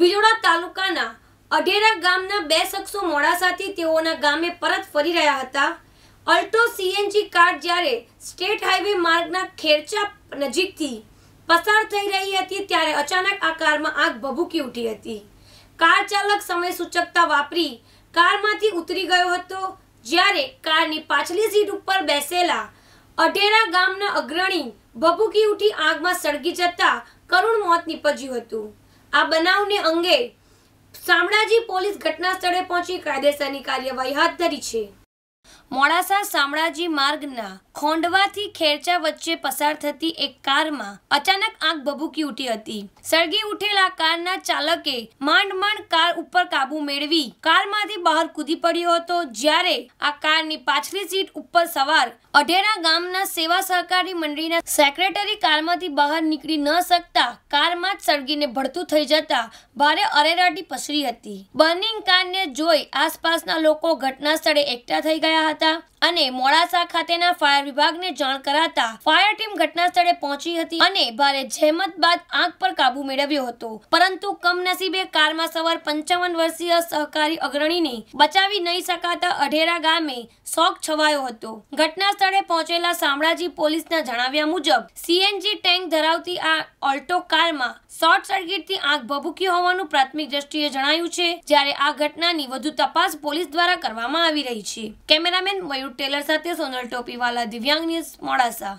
ભિલોડા તાલુકાના અઢેરા ગામના બે શખ્સો મોડાસાથી તેઓના ગામે પરત ફરી રહ્યા હતા અલ્ટો સીએનજી કાર જ્યારે સ્ટેટ હાઈવે માર્ગના ખેરચા નજીકથી પસાર થઈ રહી હતી ત્યારે અચાનક આ કારમાં આગ ભભૂકી ઉઠી હતી કાર ચાલક સમય સૂચકતા વાપરી કારમાંથી ઉતરી ગયો હતો જ્યારે કારની પાછલી સીટ ઉપર બેસેલા અઢેરા ગામના અગ્રણી ભભૂકી ઉઠી આગમાં સળગી જતા કરુણ મોત નીપજ્યું હતું આ બનાવને અંગે શામળાજી પોલીસ ઘટના સ્થળે પહોંચી કાયદેસરની કાર્યવાહી હાથ ધરી છે મોડાસા શામળાજી માર્ગના ખોંડવાથી ખેરચા વચ્ચે પસાર થતી એક કારમાં અચાનક આંખ ભભૂકી ઉઠી હતી સળગી ઉઠેલા કારના ચાલકે માંડ માંડ કાર ઉપર કાબુ મેળવી કારમાંથી બહાર કૂદી પડ્યો હતો જ્યારે આ કારની પાછલી સીટ ઉપર સવાર અઢેરા ગામના સેવા સહકારી મંડળીના સેક્રેટરી કારમાંથી બહાર નીકળી ન શકતા કારમાં જ સળગીને ભળતું થઈ જતા ભારે અરેરાટી પસરી હતી બર્નિંગ કારને જોઈ આસપાસના લોકો ઘટના સ્થળે એકઠા થઈ ગયા હતા હતા અને મોડાસા ખાતેના ફાયર વિભાગને જાણ કરાતા ફાયર ટીમ ઘટના સ્થળે પહોંચી હતી અને ભારે જહેમત બાદ આગ પર કાબુ મેળવ્યો હતો પરંતુ કમનસીબે કારમાં સવાર પંચાવન વર્ષીય સહકારી અગ્રણીને બચાવી નહીં શકાતા અઢેરા ગામે શોક છવાયો હતો ઘટના સ્થળે પહોંચેલા શામળાજી પોલીસના જણાવ્યા મુજબ સીએનજી ટેન્ક ધરાવતી આ ઓલ્ટો કારમાં શોર્ટ સર્કિટથી આગ ભભૂકી હોવાનું પ્રાથમિક દ્રષ્ટિએ જણાયું છે જ્યારે આ ઘટનાની વધુ તપાસ પોલીસ દ્વારા કરવામાં આવી રહી છે કેમેરા मेन टेलर टेलरसाठी सोनल टोपी वाला दिव्यांग न्यूज सा